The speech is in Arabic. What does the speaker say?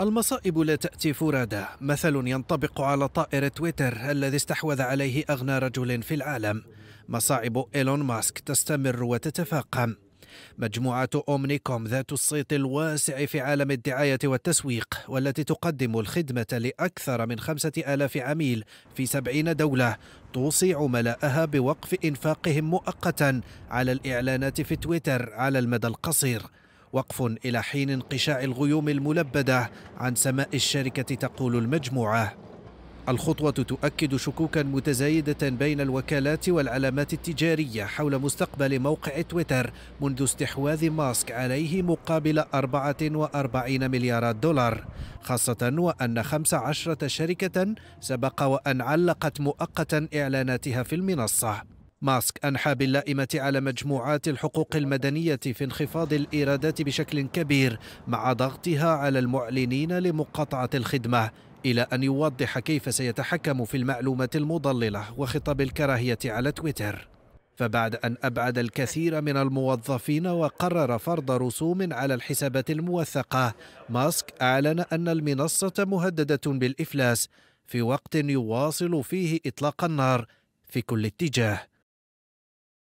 المصائب لا تأتي فرادى مثل ينطبق على طائر تويتر الذي استحوذ عليه أغنى رجل في العالم مصاعب إيلون ماسك تستمر وتتفاقم مجموعة أومنيكوم ذات الصيت الواسع في عالم الدعاية والتسويق والتي تقدم الخدمة لأكثر من خمسة آلاف عميل في سبعين دولة توصي عملاءها بوقف إنفاقهم مؤقتا على الإعلانات في تويتر على المدى القصير وقف إلى حين انقشاع الغيوم الملبدة عن سماء الشركة تقول المجموعة الخطوة تؤكد شكوكا متزايدة بين الوكالات والعلامات التجارية حول مستقبل موقع تويتر منذ استحواذ ماسك عليه مقابل 44 مليارات دولار خاصة وأن 15 شركة سبق وأن علقت مؤقتا إعلاناتها في المنصة ماسك أنحى باللائمة على مجموعات الحقوق المدنية في انخفاض الإيرادات بشكل كبير مع ضغطها على المعلنين لمقاطعة الخدمة إلى أن يوضح كيف سيتحكم في المعلومات المضللة وخطاب الكراهية على تويتر فبعد أن أبعد الكثير من الموظفين وقرر فرض رسوم على الحسابات الموثقة ماسك أعلن أن المنصة مهددة بالإفلاس في وقت يواصل فيه إطلاق النار في كل اتجاه